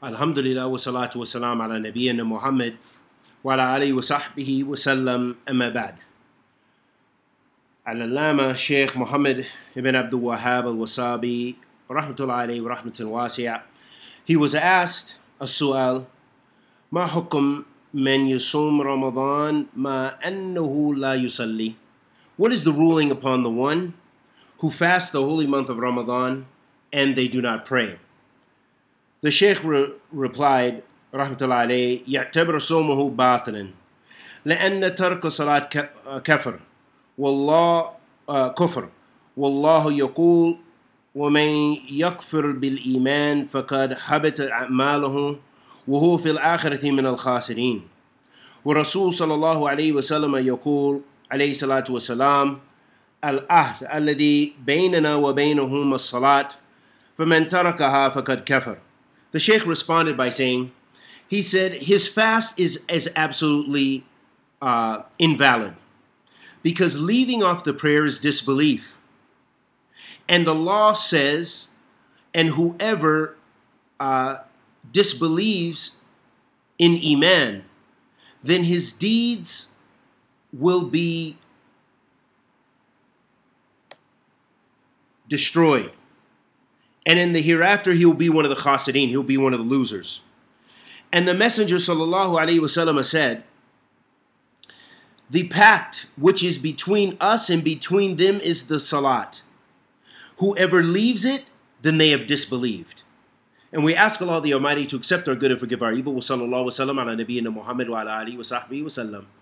Alhamdulillah wa salatu wa salam ala nabiyyina Muhammad wa ala alihi wa sahbihi wa sallam amma ba'd. Sheikh Muhammad ibn Abdul Wahhab al-Wasabi rahmatullahi wa rahmatun wasi'a. He was asked a su'al, ma hukum man yusum Ramadan ma annahu la yusalli? What is the ruling upon the one who fasts the holy month of Ramadan and they do not pray? The Sheikh re- replied, رحمة الله عليه, يعتبر صومه باطلا لأن ترك صلاة آه، كفر والله آه، كفر والله يقول ومن يكفر بالإيمان فقد حبت أعماله وهو في الآخرة من الخاسرين ورسول صلى الله عليه وسلم يقول عليه الصلاة والسلام العهد الذي بيننا وبينهم الصلاة فمن تركها فقد كفر The sheikh responded by saying, he said, his fast is, is absolutely uh, invalid because leaving off the prayer is disbelief. And the law says, and whoever uh, disbelieves in Iman, then his deeds will be destroyed. And in the hereafter, he will be one of the Chassidim. He'll be one of the losers. And the Messenger sallallahu alaihi wasallam said, "The pact which is between us and between them is the salat. Whoever leaves it, then they have disbelieved." And we ask Allah the Almighty to accept our good and forgive our evil. Wa sallallahu wa sallam ala nabiyyina Muhammad wa ala wa